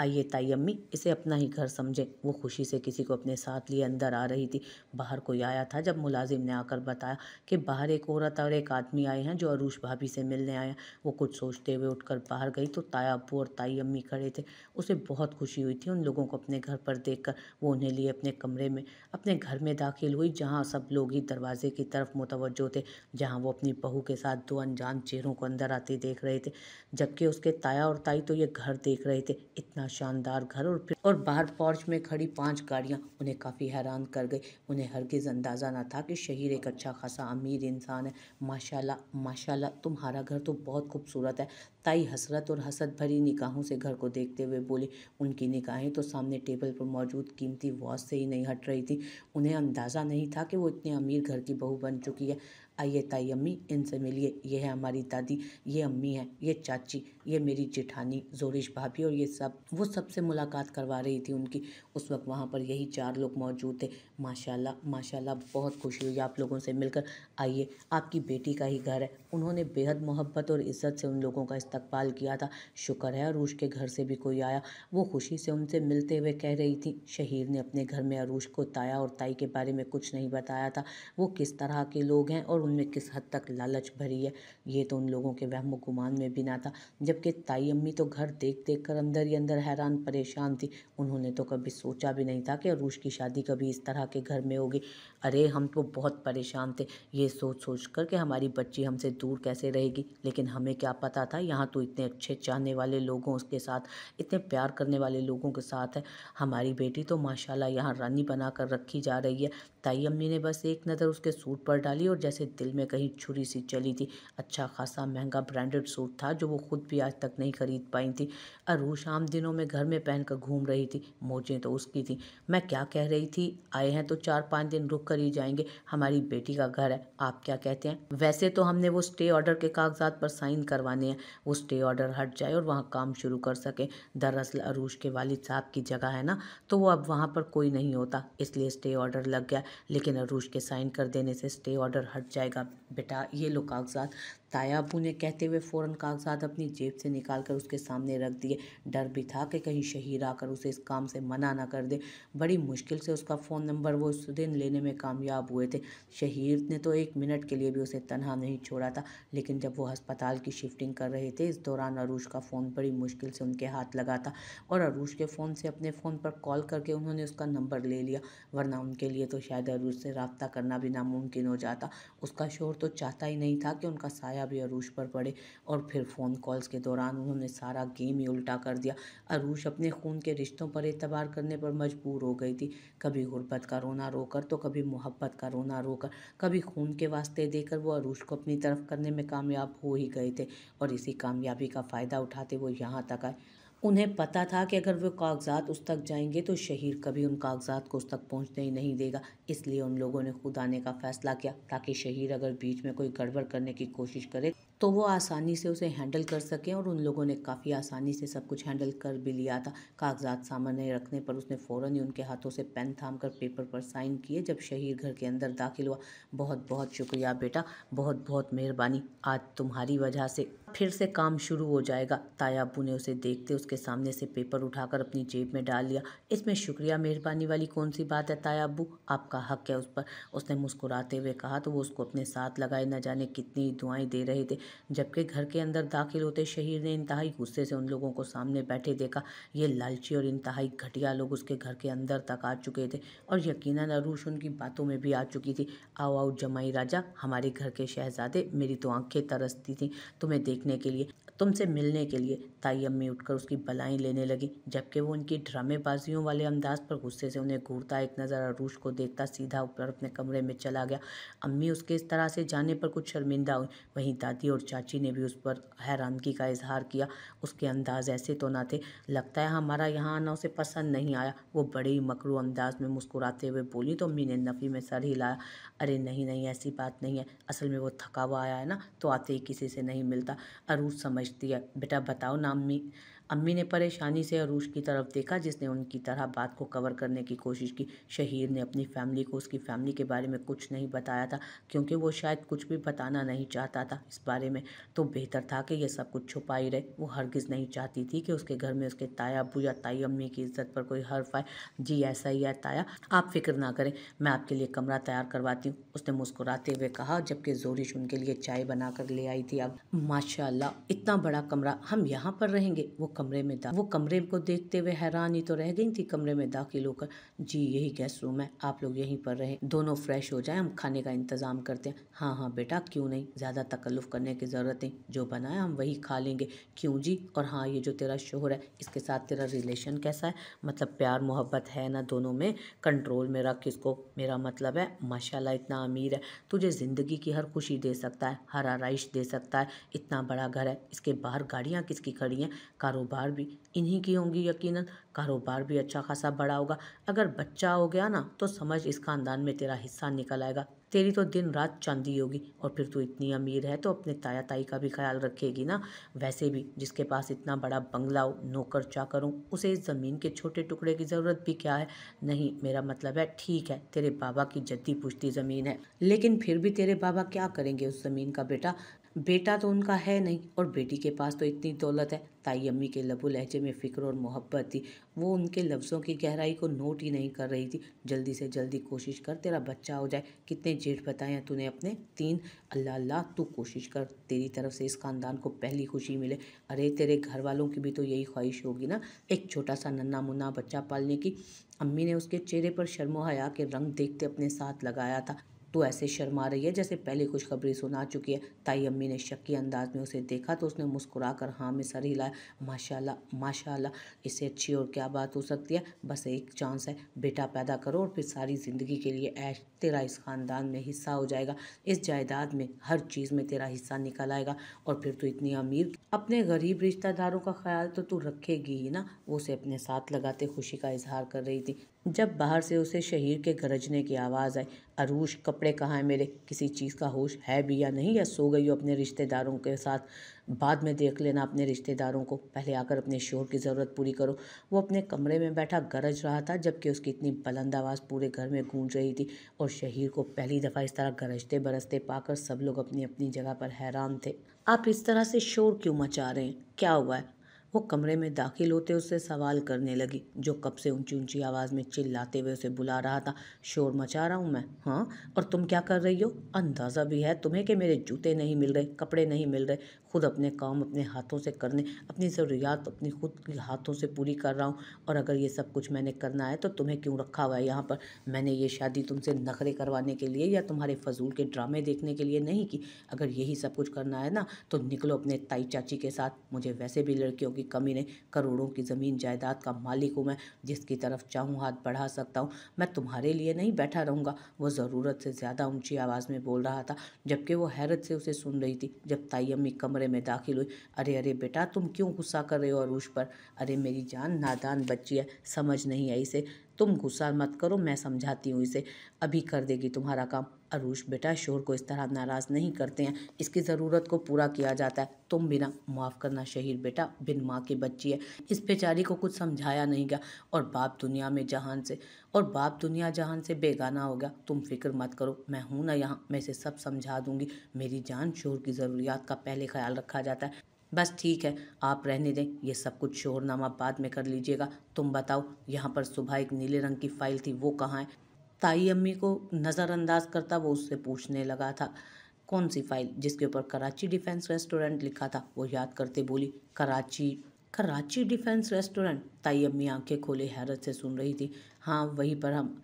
आइए ताई अम्मी इसे अपना ही घर समझें वो खुशी से किसी को अपने साथ लिए अंदर आ रही थी बाहर कोई आया था जब मुलाजिम ने आकर बताया कि बाहर एक औरत और एक आदमी आए हैं जो अरूश भाभी से मिलने आया वो कुछ सोचते हुए उठकर बाहर गई तो ताया अबू और ताई अम्मी खड़े थे उसे बहुत खुशी हुई थी उन लोगों को अपने घर पर देख कर वो उन्हें लिए अपने कमरे में अपने घर में दाखिल हुई जहाँ सब लोग ही दरवाजे की तरफ मुतवजो थे जहाँ वो अपनी बहू के साथ दो अनजान चेहरों को अंदर आते देख रहे थे जबकि उसके ताया और ताई तो ये घर देख रहे थे इतना इतना शानदार घर और फिर और बाहर पॉर्च में खड़ी पांच गाड़ियां उन्हें काफ़ी हैरान कर गई उन्हें हरगिज़ अंदाज़ा ना था कि शहीर एक अच्छा खासा अमीर इंसान है माशाल्लाह माशाल्लाह तुम्हारा घर तो बहुत खूबसूरत है ताई हसरत और हसद भरी निकाहों से घर को देखते हुए बोली उनकी निकाहें तो सामने टेबल पर मौजूद कीमती वॉच से ही नहीं हट रही थी उन्हें अंदाज़ा नहीं था कि वो इतने अमीर घर की बहू बन चुकी है आइए ताई अम्मी इनसे मिलिए ये है हमारी दादी ये अम्मी है ये चाची ये मेरी जेठानी जोरिश भाभी और ये सब वो सबसे मुलाकात करवा रही थी उनकी उस वक्त वहाँ पर यही चार लोग मौजूद थे माशाल्लाह माशाल्लाह बहुत खुशी हुई आप लोगों से मिलकर आइए आपकी बेटी का ही घर है उन्होंने बेहद मोहब्बत और इज़्ज़त से उन लोगों का इस्तकबाल किया था शुक्र है अरूष के घर से भी कोई आया वो खुशी से उनसे मिलते हुए कह रही थी शहीर ने अपने घर में अरूष को ताया और ताई के बारे में कुछ नहीं बताया था वो किस तरह के लोग हैं और उनमें किस हद तक लालच भरी है ये तो उन लोगों के वहम गुमान में भी ना था जबकि ताई अम्मी तो घर देख देख कर अंदर ही अंदर हैरान परेशान थी उन्होंने तो कभी सोचा भी नहीं था कि अरूष की शादी कभी इस तरह के घर में होगी अरे हम तो बहुत परेशान थे ये सोच सोच कर कि हमारी बच्ची हमसे दूर कैसे रहेगी लेकिन हमें क्या पता था यहाँ तो इतने अच्छे चाहने वाले लोगों उसके साथ इतने प्यार करने वाले लोगों के साथ है हमारी बेटी तो माशाल्लाह यहाँ रानी बना कर रखी जा रही है ताई अम्मी ने बस एक नज़र उसके सूट पर डाली और जैसे दिल में कहीं छुरी सी चली थी अच्छा खासा महंगा ब्रांडेड सूट था जो वो खुद भी आज तक नहीं खरीद पाई थी अरूश आम दिनों में घर में पहनकर घूम रही थी मोजें तो उसकी थी मैं क्या कह रही थी आए हैं तो चार पाँच दिन रुक कर ही जाएंगे हमारी बेटी का घर है आप क्या कहते हैं वैसे तो हमने वो स्टे ऑर्डर के कागजात पर साइन करवाने हैं वो स्टे ऑर्डर हट जाए और वहाँ काम शुरू कर सकें दरअसल अरूज के वालिद साहब की जगह है ना तो वो अब वहाँ पर कोई नहीं होता इसलिए स्टे ऑर्डर लग गया लेकिन अरूज के साइन कर देने से स्टे ऑर्डर हट जाएगा बेटा ये लो कागजात ताया अबू ने कहते हुए फ़ौरन कागजात अपनी जेब से निकाल कर उसके सामने रख दिए डर भी था कि कहीं शहीर आकर उसे इस काम से मना ना कर दे बड़ी मुश्किल से उसका फ़ोन नंबर वो उस दिन लेने में कामयाब हुए थे शहीर ने तो एक मिनट के लिए भी उसे तनहा नहीं छोड़ा था लेकिन जब वो हस्पताल की शिफ्टिंग कर रहे थे इस दौरान अरूश का फ़ोन बड़ी मुश्किल से उनके हाथ लगा था और अरूज के फ़ोन से अपने फ़ोन पर कॉल करके उन्होंने उसका नंबर ले लिया वरना उनके लिए तो शायद अरूज से रबता करना भी नामुमकिन हो जाता उसका शोर तो चाहता ही नहीं था कि उनका साया शब भी अरूश पर पड़े और फिर फ़ोन कॉल्स के दौरान उन्होंने सारा गेम ही उल्टा कर दिया अरूश अपने खून के रिश्तों पर एतबार करने पर मजबूर हो गई थी कभी गुर्बत का रोना रोकर तो कभी मोहब्बत का रोना रोकर कभी खून के वास्ते देकर वो अरूश को अपनी तरफ करने में कामयाब हो ही गए थे और इसी कामयाबी का फ़ायदा उठाते वो यहाँ तक आए उन्हें पता था कि अगर वो कागजात उस तक जाएंगे तो शहीर कभी उन कागजात को उस तक पहुंचने ही नहीं देगा इसलिए उन लोगों ने खुद आने का फैसला किया ताकि शहीर अगर बीच में कोई गड़बड़ करने की कोशिश करे तो वो आसानी से उसे हैंडल कर सके और उन लोगों ने काफ़ी आसानी से सब कुछ हैंडल कर भी लिया था कागजात सामने रखने पर उसने फ़ौर ही उनके हाथों से पेन थाम कर पेपर पर साइन किए जब शहीर घर के अंदर दाखिल हुआ बहुत बहुत शुक्रिया बेटा बहुत बहुत मेहरबानी आज तुम्हारी वजह से फिर से काम शुरू हो जाएगा ताया अबू ने उसे देखते उसके सामने से पेपर उठाकर अपनी जेब में डाल लिया इसमें शुक्रिया मेहरबानी वाली कौन सी बात है ताया अबू आपका हक है उस पर उसने मुस्कुराते हुए कहा तो वो उसको अपने साथ लगाए न जाने कितनी दुआएं दे रहे थे जबकि घर के अंदर दाखिल होते शहीर ने इंतहाई गुस्से से उन लोगों को सामने बैठे देखा ये लालची और इंतहाई घटिया लोग उसके घर के अंदर तक आ चुके थे और यकीन अरूश उनकी बातों में भी आ चुकी थी आओ आओ जमाई राजा हमारे घर के शहजादे मेरी तो आंखें तरसती थी तुम्हें देख देखने के लिए तुमसे मिलने के लिए ताई अम्मी उठकर उसकी बलाएं लेने लगी जबकि वो उनकी ड्रामेबाजियों वाले अंदाज पर गुस्से से उन्हें घूरता एक नज़र अरूश को देखता सीधा ऊपर अपने कमरे में चला गया अम्मी उसके इस तरह से जाने पर कुछ शर्मिंदा हुई वहीं दादी और चाची ने भी उस पर हैरानगी का इजहार किया उसके अंदाज ऐसे तो ना थे लगता है हमारा यहाँ आना उसे पसंद नहीं आया वो बड़े ही मकरू अंदाज में मुस्कुराते हुए बोली तो अम्मी ने नफ़ी में सर हिलाया अरे नहीं नहीं ऐसी बात नहीं है असल में वो थका हुआ आया है ना तो आते ही किसी से नहीं मिलता अरूज समझ समझती है बेटा बताओ नाम में अम्मी ने परेशानी से अरूश की तरफ देखा जिसने उनकी तरह बात को कवर करने की कोशिश की शहीर ने अपनी फैमिली को उसकी फैमिली के बारे में कुछ नहीं बताया था क्योंकि वो शायद कुछ भी बताना नहीं चाहता था इस बारे में तो बेहतर था कि यह सब कुछ छुपा ही रहे वो हरगिज़ नहीं चाहती थी कि उसके घर में उसके ताया अबू या ताई अम्मी की इज्जत पर कोई हर्फ आए जी ऐसा ही है ताया आप फिक्र ना करें मैं आपके लिए कमरा तैयार करवाती हूँ उसने मुस्कुराते हुए कहा जबकि जोरिश उनके लिए चाय बनाकर ले आई थी अब माशाल्लाह इतना बड़ा कमरा हम यहाँ पर रहेंगे वो कम कमरे में वो कमरे को देखते हुए हैरानी तो रह गई थी कमरे में दाखिल होकर जी यही गेस्ट रूम है आप लोग यहीं पर रहे दोनों फ्रेश हो जाए हम खाने का इंतजाम करते हैं हाँ हाँ बेटा क्यों नहीं ज़्यादा तकल्लुफ़ करने की ज़रूरत नहीं जो बनाया हम वही खा लेंगे क्यों जी और हाँ ये जो तेरा शोहर है इसके साथ तेरा रिलेशन कैसा है मतलब प्यार मोहब्बत है ना दोनों में कंट्रोल में रख इसको मेरा मतलब है माशाल्लाह इतना अमीर है तुझे ज़िंदगी की हर खुशी दे सकता है हर आरइश दे सकता है इतना बड़ा घर है इसके बाहर गाड़ियाँ किसकी खड़ी हैं कारोबार कारोबार भी इन्हीं की होंगी यकीनन कारोबार भी अच्छा खासा बड़ा होगा अगर बच्चा हो गया ना तो समझ इस खानदान में तेरा हिस्सा निकल आएगा तेरी तो दिन रात चांदी होगी और फिर तू इतनी अमीर है तो अपने ताया ताई का भी ख्याल रखेगी ना वैसे भी जिसके पास इतना बड़ा बंगला हो नौकर चाकर हो उसे इस ज़मीन के छोटे टुकड़े की ज़रूरत भी क्या है नहीं मेरा मतलब है ठीक है तेरे बाबा की जद्दी पुश्ती ज़मीन है लेकिन फिर भी तेरे बाबा क्या करेंगे उस ज़मीन का बेटा बेटा तो उनका है नहीं और बेटी के पास तो इतनी दौलत है ताई अम्मी के लबो लहजे में फ़िक्र और मोहब्बत थी वो उनके लफ्ज़ों की गहराई को नोट ही नहीं कर रही थी जल्दी से जल्दी कोशिश कर तेरा बच्चा हो जाए कितने जेठ बताए तूने अपने तीन अल्लाह अल्लाह तू कोशिश कर तेरी तरफ से इस ख़ानदान को पहली खुशी मिले अरे तेरे घर वालों की भी तो यही ख्वाहिश होगी ना एक छोटा सा नन्ना मुन्ना बच्चा पालने की अम्मी ने उसके चेहरे पर शर्मो हया के रंग देखते अपने साथ लगाया था तो ऐसे शर्मा रही है जैसे पहले कुछ खबरें सुना चुकी है ताई अम्मी ने शक्की अंदाज में उसे देखा तो उसने मुस्कुरा कर हाँ में सर हिलाया माशाल्लाह माशाल्लाह इससे अच्छी और क्या बात हो सकती है बस एक चांस है बेटा पैदा करो और फिर सारी ज़िंदगी के लिए ऐश तेरा इस ख़ानदान में हिस्सा हो जाएगा इस जायदाद में हर चीज़ में तेरा हिस्सा निकल आएगा और फिर तू तो इतनी अमीर अपने गरीब रिश्तेदारों का ख्याल तो तू रखेगी ही ना वो उसे अपने साथ लगाते खुशी का इजहार कर रही थी जब बाहर से उसे शहीर के गरजने की आवाज़ आई अरूश कपड़े कहाँ हैं मेरे किसी चीज़ का होश है भी या नहीं या सो गई हो अपने रिश्तेदारों के साथ बाद में देख लेना अपने रिश्तेदारों को पहले आकर अपने शोर की ज़रूरत पूरी करो वो अपने कमरे में बैठा गरज रहा था जबकि उसकी इतनी बुलंद आवाज़ पूरे घर में गूंज रही थी और शहीर को पहली दफ़ा इस तरह गरजते बरसते पाकर सब लोग अपनी अपनी जगह पर हैरान थे आप इस तरह से शोर क्यों मचा रहे हैं क्या हुआ है वो कमरे में दाखिल होते उससे सवाल करने लगी जो कब से ऊंची ऊंची आवाज़ में चिल्लाते हुए उसे बुला रहा था शोर मचा रहा हूँ मैं हाँ और तुम क्या कर रही हो अंदाज़ा भी है तुम्हें कि मेरे जूते नहीं मिल रहे कपड़े नहीं मिल रहे खुद अपने काम अपने हाथों से करने अपनी ज़रूरियात अपनी खुद की हाथों से पूरी कर रहा हूँ और अगर ये सब कुछ मैंने करना है तो तुम्हें क्यों रखा हुआ है यहाँ पर मैंने ये शादी तुमसे नखरे करवाने के लिए या तुम्हारे फजूल के ड्रामे देखने के लिए नहीं की अगर यही सब कुछ करना है ना तो निकलो अपने ताई चाची के साथ मुझे वैसे भी लड़कियों की कमी नहीं करोड़ों की ज़मीन जायदाद का मालिक हूँ मैं जिसकी तरफ चाहूँ हाथ बढ़ा सकता हूँ मैं तुम्हारे लिए नहीं बैठा रहूँगा वो ज़रूरत से ज़्यादा ऊँची आवाज़ में बोल रहा था जबकि वो हैरत से उसे सुन रही थी जब ताई अम्मी कमरे कमरे में दाखिल हुई अरे अरे बेटा तुम क्यों गुस्सा कर रहे हो अरूश पर अरे मेरी जान नादान बच्ची है समझ नहीं आई इसे तुम गुस्सा मत करो मैं समझाती हूँ इसे अभी कर देगी तुम्हारा काम अरूष बेटा शोर को इस तरह नाराज़ नहीं करते हैं इसकी ज़रूरत को पूरा किया जाता है तुम बिना माफ़ करना शहीर बेटा बिन माँ की बच्ची है इस बेचारी को कुछ समझाया नहीं गया और बाप दुनिया में जहान से और बाप दुनिया जहान से बेगाना हो गया तुम फिक्र मत करो मैं हूँ ना यहाँ मैं इसे सब समझा दूंगी मेरी जान शोर की ज़रूरियात का पहले ख्याल रखा जाता है बस ठीक है आप रहने दें ये सब कुछ शोरनामा बाद में कर लीजिएगा तुम बताओ यहाँ पर सुबह एक नीले रंग की फाइल थी वो कहाँ है ताई अम्मी को नज़रअंदाज करता वो उससे पूछने लगा था कौन सी फाइल जिसके ऊपर कराची डिफेंस रेस्टोरेंट लिखा था वो याद करते बोली कराची कराची डिफेंस रेस्टोरेंट ताई अम्मी आंखें खोले हैरत से सुन रही थी हाँ वहीं पर हम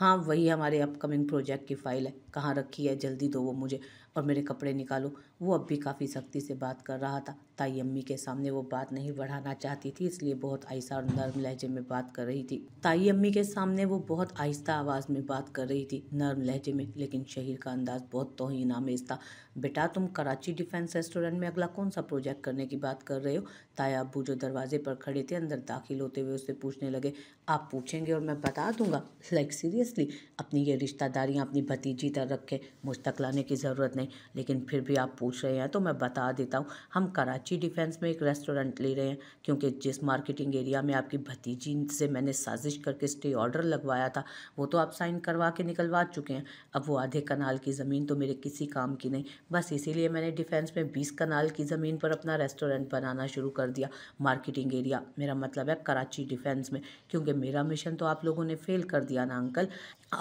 हाँ वही हमारे अपकमिंग प्रोजेक्ट की फ़ाइल है कहाँ रखी है जल्दी दो वो मुझे और मेरे कपड़े निकालो वो अब भी काफ़ी सख्ती से बात कर रहा था ताई अम्मी के सामने वो बात नहीं बढ़ाना चाहती थी इसलिए बहुत आहिस्ता और नर्म लहजे में बात कर रही थी ताई अम्मी के सामने वो बहुत आहिस्ता आवाज़ में बात कर रही थी नर्म लहजे में लेकिन शहीर का अंदाज़ बहुत तोहन नामेज था बेटा तुम कराची डिफेंस रेस्टोरेंट में अगला कौन सा प्रोजेक्ट करने की बात कर रहे हो ताया अबू जो दरवाजे पर खड़े थे अंदर दाखिल होते हुए उससे पूछने लगे आप पूछेंगे और मैं बता दूंगा लाइक सीरियसली अपनी ये रिश्तेदारियाँ अपनी भतीजी तरह कर रखें मुझ तक लाने की ज़रूरत नहीं लेकिन फिर भी आप पूछ रहे हैं तो मैं बता देता हूँ हम कराची डिफेंस में एक रेस्टोरेंट ले रहे हैं क्योंकि जिस मार्केटिंग एरिया में आपकी भतीजी से मैंने साजिश करके स्टे ऑर्डर लगवाया था वो तो आप साइन करवा के निकलवा चुके हैं अब वो आधे कनाल की ज़मीन तो मेरे किसी काम की नहीं बस इसीलिए मैंने डिफेंस में बीस कनाल की ज़मीन पर अपना रेस्टोरेंट बनाना शुरू कर दिया मार्केटिंग एरिया मेरा मतलब है कराची डिफेंस में क्योंकि मेरा मिशन तो आप लोगों ने फेल कर दिया ना अंकल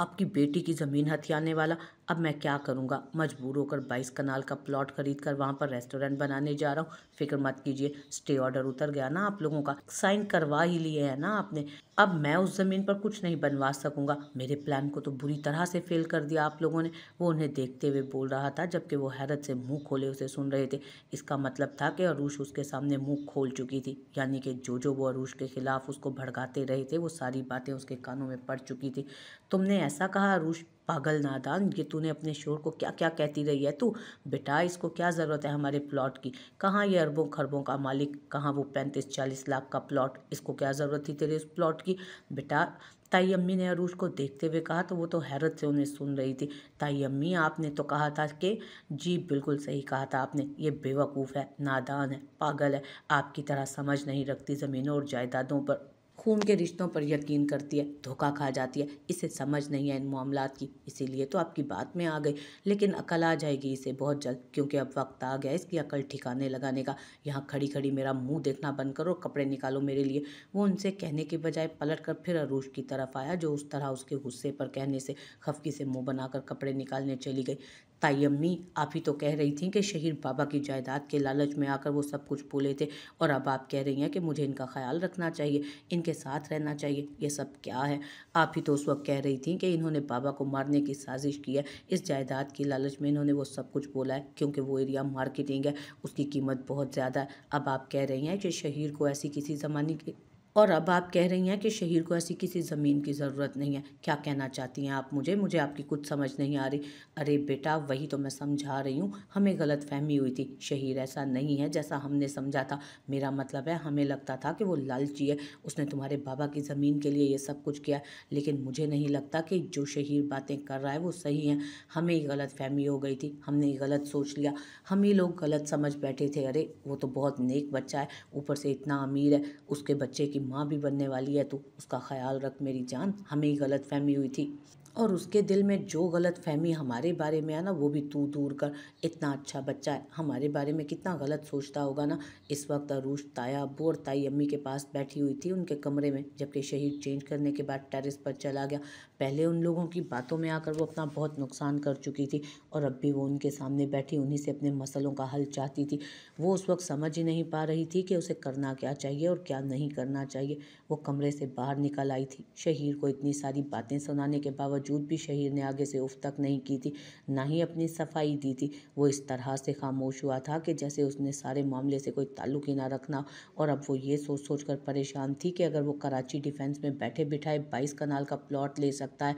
आपकी बेटी की ज़मीन हथियाने वाला अब मैं क्या करूँगा मजबूर होकर बाईस कनाल का प्लॉट खरीद कर वहाँ पर रेस्टोरेंट बनाने जा रहा हूँ फिक्र मत कीजिए स्टे ऑर्डर उतर गया ना आप लोगों का साइन करवा ही लिए है ना आपने अब मैं उस ज़मीन पर कुछ नहीं बनवा सकूँगा मेरे प्लान को तो बुरी तरह से फेल कर दिया आप लोगों ने वो उन्हें देखते हुए बोल रहा था जबकि वो हैरत से मुंह खोले उसे सुन रहे थे इसका मतलब था कि अरूश उसके सामने मुंह खोल चुकी थी यानी कि जो जो वो अरूश के ख़िलाफ़ उसको भड़काते रहे थे वो सारी बातें उसके कानों में पड़ चुकी थी तुमने ऐसा कहा अरूश पागल नादान ये तूने अपने शोर को क्या क्या कहती रही है तू बेटा इसको क्या ज़रूरत है हमारे प्लॉट की कहाँ ये अरबों खरबों का मालिक कहाँ वो पैंतीस चालीस लाख का प्लॉट इसको क्या ज़रूरत थी तेरे उस प्लॉट की बेटा ताई अम्मी ने अरूज को देखते हुए कहा तो वो तो हैरत से उन्हें सुन रही थी ताई अम्मी आपने तो कहा था कि जी बिल्कुल सही कहा था आपने ये बेवकूफ़ है नादान है पागल है आपकी तरह समझ नहीं रखती ज़मीनों और जायदादों पर खून के रिश्तों पर यकीन करती है धोखा खा जाती है इसे समझ नहीं है इन मामला की इसीलिए तो आपकी बात में आ गई लेकिन अकल आ जाएगी इसे बहुत जल्द क्योंकि अब वक्त आ गया इसकी अकल ठिकाने लगाने का यहाँ खड़ी खड़ी मेरा मुंह देखना बंद करो कपड़े निकालो मेरे लिए वो उनसे कहने के बजाय पलट कर फिर अरूज की तरफ आया जो उस तरह उसके गुस्से पर कहने से खफकी से मुँह बनाकर कपड़े निकालने चली गई ताई अम्मी आप ही तो कह रही थी कि शहीद बाबा की जायदाद के लालच में आकर वो सब कुछ बोले थे और अब आप कह रही हैं कि मुझे इनका ख्याल रखना चाहिए इनके साथ रहना चाहिए ये सब क्या है आप ही तो उस वक्त कह रही थी कि इन्होंने बाबा को मारने की साजिश की है इस जायदाद की लालच में इन्होंने वो सब कुछ बोला है क्योंकि वो एरिया मार्केटिंग है उसकी कीमत बहुत ज़्यादा है अब आप कह रही हैं कि शहीर को ऐसी किसी ज़माने की और अब आप कह रही हैं कि शहीर को ऐसी किसी ज़मीन की ज़रूरत नहीं है क्या कहना चाहती हैं आप मुझे मुझे आपकी कुछ समझ नहीं आ रही अरे बेटा वही तो मैं समझा रही हूँ हमें गलत फहमी हुई थी शहीर ऐसा नहीं है जैसा हमने समझा था मेरा मतलब है हमें लगता था कि वो लालची है उसने तुम्हारे बाबा की ज़मीन के लिए ये सब कुछ किया लेकिन मुझे नहीं लगता कि जो शहीर बातें कर रहा है वो सही हैं हमें ही गलत फहमी हो गई थी हमने गलत सोच लिया हम ही लोग गलत समझ बैठे थे अरे वो तो बहुत नेक बच्चा है ऊपर से इतना अमीर है उसके बच्चे की की माँ भी बनने वाली है तो उसका ख्याल रख मेरी जान हमें ही गलत फहमी हुई थी और उसके दिल में जो गलत फहमी हमारे बारे में है ना वो भी तू दूर कर इतना अच्छा बच्चा है हमारे बारे में कितना गलत सोचता होगा ना इस वक्त अरूश ताया अबू और ताई अम्मी के पास बैठी हुई थी उनके कमरे में जबकि शहीद चेंज करने के बाद टेरिस पर चला गया पहले उन लोगों की बातों में आकर वो अपना बहुत नुकसान कर चुकी थी और अब भी वो उनके सामने बैठी उन्हीं से अपने मसलों का हल चाहती थी वो उस वक्त समझ ही नहीं पा रही थी कि उसे करना क्या चाहिए और क्या नहीं करना चाहिए वो कमरे से बाहर निकल आई थी शहीर को इतनी सारी बातें सुनाने के बावजूद भी शहीर ने आगे से उफ तक नहीं की थी ना ही अपनी सफाई दी थी वो इस तरह से खामोश हुआ था कि जैसे उसने सारे मामले से कोई ताल्लुक ही ना रखना और अब वो ये सोच सोच कर परेशान थी कि अगर वो कराची डिफेंस में बैठे बिठाए बाईस कनाल का प्लॉट ले सकते सकता है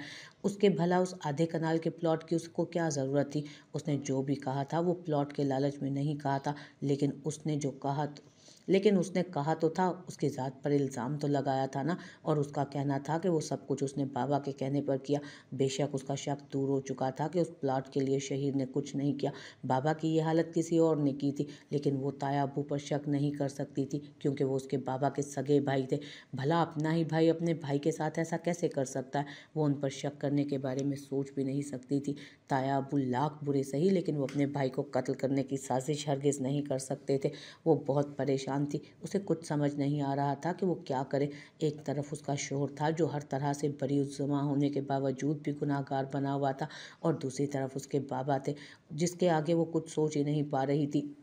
उसके भला उस आधे कनाल के प्लॉट की उसको क्या ज़रूरत थी उसने जो भी कहा था वो प्लॉट के लालच में नहीं कहा था लेकिन उसने जो कहा तो लेकिन उसने कहा तो था उसकी ज़ात पर इल्ज़ाम तो लगाया था ना और उसका कहना था कि वो सब कुछ उसने बाबा के कहने पर किया बेशक उसका शक दूर हो चुका था कि उस प्लाट के लिए शहीद ने कुछ नहीं किया बाबा की ये हालत किसी और ने की थी लेकिन वो ताया अबू पर शक नहीं कर सकती थी क्योंकि वो उसके बाबा के सगे भाई थे भला अपना ही भाई अपने भाई के साथ ऐसा कैसे कर सकता है वो उन पर शक करने के बारे में सोच भी नहीं सकती थी ताया अबू लाख बुरे सही लेकिन वो अपने भाई को कत्ल करने की साजिश हरगिज़ नहीं कर सकते थे वो बहुत परेशान परेशान थी उसे कुछ समझ नहीं आ रहा था कि वो क्या करे एक तरफ उसका शोर था जो हर तरह से बरी उजमा होने के बावजूद भी गुनाहगार बना हुआ था और दूसरी तरफ उसके बाबा थे जिसके आगे वो कुछ सोच ही नहीं पा रही थी